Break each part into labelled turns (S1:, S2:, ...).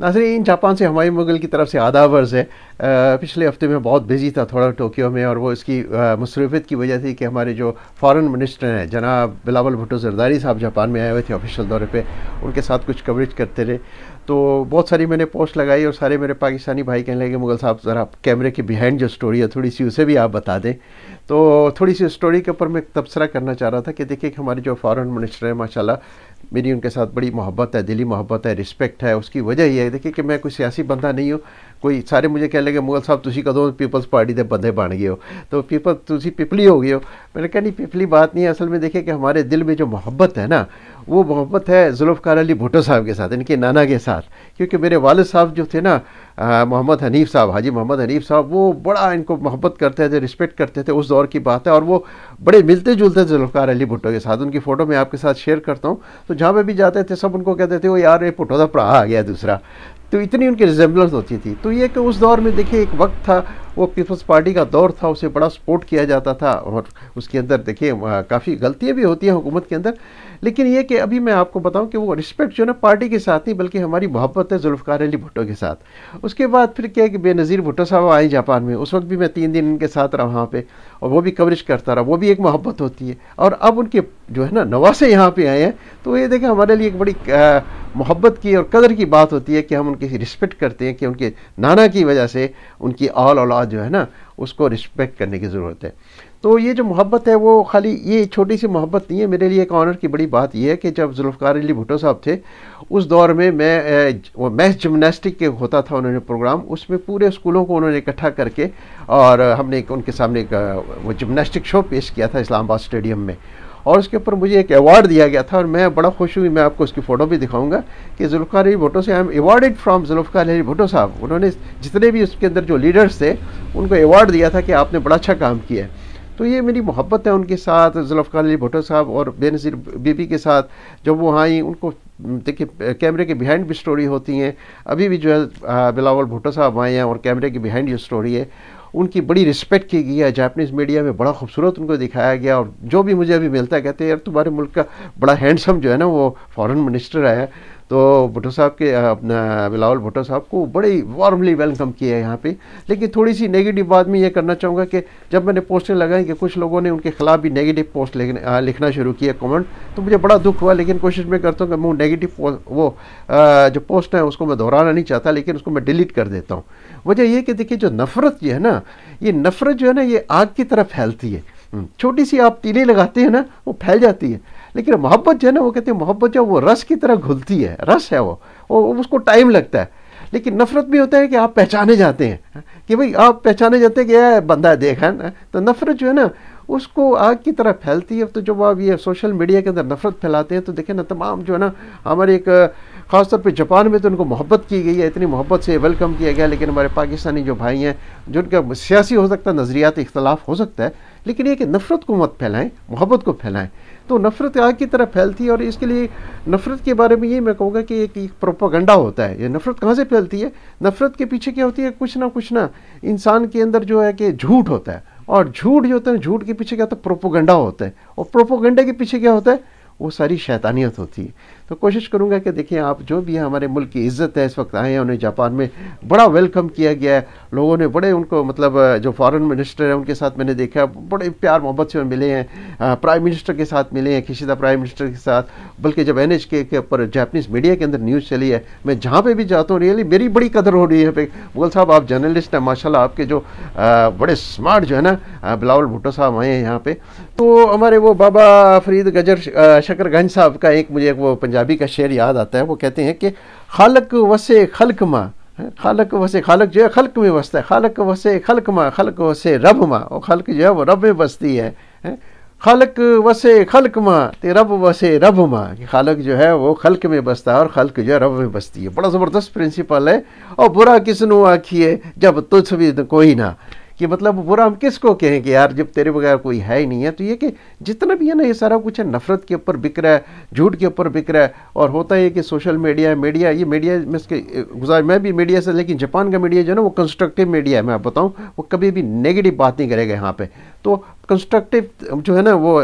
S1: नाजरीन जापान से हमारी मुगल की तरफ से आदाब है आ, पिछले हफ्ते में बहुत बिजी था थोड़ा टोक्यो में और वो इसकी मसरूफियत की वजह थी कि हमारे जो फॉरेन मिनिस्टर हैं जनाब बिलावल भुटो जरदारी साहब जापान में आए हुए थे ऑफिशियल दौरे पे उनके साथ कुछ कवरेज करते रहे तो बहुत सारी मैंने पोस्ट लगाई और सारे मेरे पाकिस्तानी भाई कहने लगे मुगल साहब ज़रा कैमरे के बिहाइंड जो स्टोरी है थोड़ी सी उसे भी आप बता दें तो थोड़ी सी स्टोरी के ऊपर मैं तबसरा करना चाह रहा था कि देखिए हमारे जो फॉरेन मिनिस्टर हैं माशाल्लाह मेरी उनके साथ बड़ी मोहब्बत है दिली मोहब्बत है रिस्पेक्ट है उसकी वजह यह चाहिए देखिए कि मैं कोई सियासी बंदा नहीं हूँ कोई सारे मुझे कह लगे मुगल साहब तुम कदों पीपल्स पार्टी के बंदे बन गए हो तो पीपल तुम पिपली हो गए हो मैंने कहा नहीं पिपली बात नहीं है असल में देखिए कि हमारे दिल में जो मोहब्बत है ना वो मोहब्बत है जुल्फ़ार अली भुटो साहब के साथ इनके नाना के साथ क्योंकि मेरे वालद साहब जो थे ना मोहम्मद हनीफ साहब हाजी मोहम्मद हनीफ साहब वो बड़ा इनको मोहब्बत करते थे रिस्पेक्ट करते थे उस दौर की बात है और वो बड़े मिलते जुलते थे जुल्फ़ार अली भुट्टो के साथ उनकी फ़ोटो मैं आपके साथ शेयर करता हूँ तो जहाँ पर भी जाते थे सब उनको कहते थे वो यार ये भुट्टो का भ्रा आ गया दूसरा तो इतनी उनकी रिजेंबलेंस होती थी तो ये कि उस दौर में देखिए एक वक्त था वो पीपल्स पार्टी का दौर था उसे बड़ा सपोर्ट किया जाता था और उसके अंदर देखिए काफ़ी गलतियाँ भी होती हैं हुकूमत के अंदर लेकिन ये कि अभी मैं आपको बताऊं कि वो रिस्पेक्ट जो है ना पार्टी के साथ नहीं बल्कि हमारी मोहब्बत है जुल्फ़ार अली भुट्टो के साथ उसके बाद फिर क्या है कि बेनज़ीर भुट्टो साहब आए जापान में उस वक्त भी मैं तीन दिन इनके साथ रहा वहाँ पर और वो भी कवरेज करता रहा वो भी एक मोहब्बत होती है और अब उनके जो है ना नवासे यहाँ पर आए हैं तो ये देखें हमारे लिए एक बड़ी मोहब्बत की और कदर की बात होती है कि हम उनकी रिस्पेक्ट करते हैं कि उनके नाना की वजह से उनकी आल औलाद जो है ना उसको रिस्पेक्ट करने की ज़रूरत है तो ये जो मोहब्बत है वो खाली ये छोटी सी मोहब्बत नहीं है मेरे लिए एक ऑनर की बड़ी बात यह है कि जब जुल्फ़ार अली भुटो साहब थे उस दौर में मैं वो मैथ जिमनास्टिक के होता था उन्होंने प्रोग्राम उसमें पूरे स्कूलों को उन्होंने इकट्ठा करके और हमने उनके सामने एक वो जिमनास्टिक शो पेश किया था इस्लामाबाद स्टेडियम में और उसके ऊपर मुझे एक अवार्ड दिया गया था और मैं बड़ा खुश हुई मैं आपको उसकी फ़ोटो भी दिखाऊंगा कि जुल्फ़ार अली भुटो से I am awarded from Zulfar Ali Bhutto साहब उन्होंने जितने भी उसके अंदर जो लीडर्स थे उनको अवार्ड दिया था कि आपने बड़ा अच्छा काम किया है तो ये मेरी मोहब्बत है उनके साथ जुल्फ़ार अली भुटो साहब और बेनज़ीर बीबी के साथ जब वो आई उनको देखिए कैमरे के बिहाइंड भी स्टोरी होती हैं अभी भी जो है बिलावल भुटो साहब आए हैं और कैमरे के बिहाइंड ये स्टोरी है उनकी बड़ी रिस्पेक्ट की गई है जापनीज़ मीडिया में बड़ा खूबसूरत उनको दिखाया गया और जो भी मुझे अभी मिलता है कहते हैं यार तुम्हारे मुल्क का बड़ा हैंडसम जो है ना वो फॉरेन मिनिस्टर आया तो भुट्टो साहब के अपना बिलावल भुट्टो साहब को बड़े वार्मली वेलकम किया है यहाँ पे लेकिन थोड़ी सी नेगेटिव बात मैं ये करना चाहूँगा कि जब मैंने पोस्टें लगाई कि कुछ लोगों ने उनके खिलाफ भी नेगेटिव पोस्ट लिखना शुरू किया कमेंट तो मुझे बड़ा दुख हुआ लेकिन कोशिश मैं करता हूँ कि मैं नेगेटिव वो जो पोस्ट है उसको मैं दोहराना नहीं चाहता लेकिन उसको मैं डिलीट कर देता हूँ वजह यह कि देखिए जो नफ़रत ये है ना ये नफ़रत जो है ना ये आग की तरह फैलती है हम्म, छोटी सी आप तीले लगाते हैं ना वो फैल जाती है लेकिन मोहब्बत जो है ना वो कहते हैं मोहब्बत जो वो रस की तरह घुलती है रस है वो वो उसको टाइम लगता है लेकिन नफरत भी होता है कि आप पहचाने जाते हैं हाँ, कि भाई आप पहचाने जाते हैं कि यह बंदा देखा हाँ, ना हाँ। तो नफरत जो है ना उसको आग की तरह फैलती है तो जब आप ये सोशल मीडिया के अंदर नफरत फैलाते हैं तो देखें ना तमाम जो है ना हमारे एक ख़ासतौर पे जापान में तो उनको मोहब्बत की गई है इतनी मोहब्बत से वेलकम किया गया लेकिन हमारे पाकिस्तानी जो भाई हैं जिनका सियासी हो सकता है नज़रियाती इख्तलाफ हो सकता है लेकिन ये कि नफ़रत को मत फैलाएं मोहब्बत को फैलाएं तो नफ़रत आग की तरह फैलती है और इसके लिए नफ़रत के बारे में ये मैं कहूँगा कि एक, एक प्रोपागंडा होता है ये नफ़रत कहाँ से फैलती है नफ़रत के पीछे क्या होती है कुछ ना कुछ ना इंसान के अंदर जो है कि झूठ होता है और झूठ जो होता है झूठ के पीछे क्या होता है प्रोपोगंडा होता है और प्रोपोगंडा के पीछे क्या होता है वो सारी शैतानियत होती है तो कोशिश करूँगा कि देखिए आप जो भी हमारे मुल्क की इज़्ज़त है इस वक्त आए हैं उन्हें जापान में बड़ा वेलकम किया गया है लोगों ने बड़े उनको मतलब जो फॉरेन मिनिस्टर हैं उनके साथ मैंने देखा बड़े प्यार मोहब्बत से मिले हैं प्राइम मिनिस्टर के साथ मिले हैं किसी प्राइम मिनिस्टर के साथ बल्कि जब एन के ऊपर जैपनीज़ मीडिया के अंदर न्यूज़ चली है मैं जहाँ पर भी जाता हूँ रियली मेरी बड़ी कदर हो रही है मुगल साहब आप जर्नलिस्ट हैं माशाला आपके जो बड़े स्मार्ट जो है ना बिलावल भुट्टो साहब आए हैं यहाँ पर तो हमारे वो बाबा फरीद गजर शकरगंज साहब का एक मुझे एक वो पंजाबी का शेर याद आता है वो कहते हैं कि खलक वसे खलक माँ खालक वसे खालक जो है खल्क में बसता है खालक वसे खलक माँ खलक वसे रब माँ और खलक जो है वो रब में बसती है खलक वसे खलक माँ ते रब वसे रब माँ कि खालक जो है वो खल्क में बसता है और खल्क जो है रब में बसती है बड़ा ज़बरदस्त प्रिंसिपल है और बुरा किसनु आखिए जब तुझ भी कोई ना कि मतलब बुरा हम किसको कहें कि यार जब तेरे बगैर कोई है ही नहीं है तो ये कि जितना भी है ना ये सारा कुछ है नफरत के ऊपर बिक रहा है झूठ के ऊपर बिक रहा है और होता है कि सोशल मीडिया मीडिया ये मीडिया में इसके गुजार मैं भी मीडिया से लेकिन जापान का मीडिया जो है ना वो कंस्ट्रक्टिव मीडिया है मैं आप बताऊँ वो कभी भी नेगेटिव बात नहीं करेगा यहाँ पर तो कंस्ट्रक्टिव जो है ना वो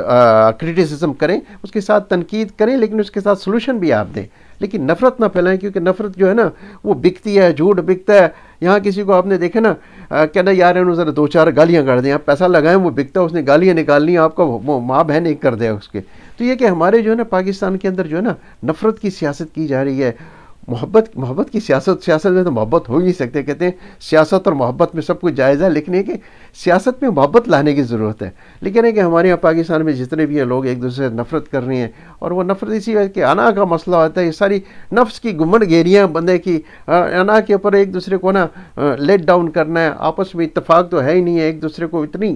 S1: क्रिटिसिज्म करें उसके साथ तनकीद करें लेकिन उसके साथ सोलूशन भी आप दें लेकिन नफ़रत ना फैलाएं क्योंकि नफ़रत जो है ना वो बिकती है झूठ बिकता है यहाँ किसी को आपने देखा ना कहना यार इन्होंने ज़रा दो चार गालियाँ कर दें आप पैसा लगाएं वो बिकता उसने गालियाँ निकालनी आपका वो माँ बहन एक कर दिया उसके तो ये कि हमारे जो है ना पाकिस्तान के अंदर जो है ना नफ़रत की सियासत की जा रही है मोहब्बत मोहब्बत की सियासत सियासत में तो मोहब्बत हो ही नहीं सकते कहते हैं सियासत और मोहब्बत में सब कुछ जायज़ा लेकिन है कि सियासत में मोहब्बत लाने की ज़रूरत है लेकिन है कि हमारे यहाँ पाकिस्तान में जितने भी हैं लोग एक दूसरे से नफ़रत कर रहे हैं और वो नफ़रत इसी वजह कि अना का मसला होता है ये सारी नफ्स की गुमन गेरियाँ बंदे की अना के ऊपर एक दूसरे को ना लेट डाउन करना है आपस में इतफाक़ तो है ही नहीं है एक दूसरे को इतनी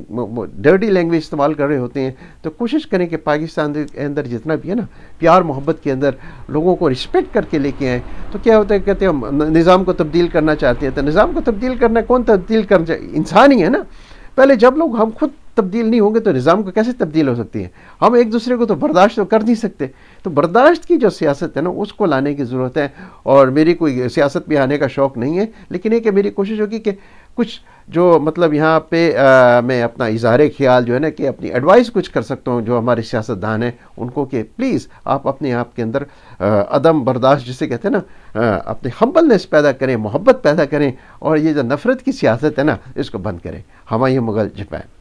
S1: डर्टी लैंग्वेज इस्तेमाल कर रहे होते हैं तो कोशिश करें कि पाकिस्तान के अंदर जितना भी है ना प्यार मोहब्बत के अंदर लोगों को रिस्पेक्ट करके लेके आएँ तो क्या होता है कहते हम निज़ाम को तब्दील करना चाहते हैं तो निज़ाम को तब्दील करना कौन तब्दील करना इंसान ही है ना पहले जब लोग हम खुद तब्दील नहीं होंगे तो निज़ाम को कैसे तब्दील हो सकती है हम एक दूसरे को तो बर्दाश्त तो कर नहीं सकते तो बर्दाश्त की जो सियासत है ना उसको लाने की ज़रूरत है और मेरी कोई सियासत में आने का शौक़ नहीं है लेकिन एक मेरी कोशिश होगी कि कुछ जो मतलब यहाँ पे आ, मैं अपना इजहार ख्याल जो है ना कि अपनी एडवाइस कुछ कर सकता हूँ जो हमारे सियासतदान हैं उनको कि प्लीज़ आप अपने आप के अंदर अदम बर्दाश्त जिसे कहते हैं ना अपने हम्बलनेस पैदा करें मोहब्बत पैदा करें और ये जो नफ़रत की सियासत है ना इसको बंद करें हमारे मुग़ल जपैन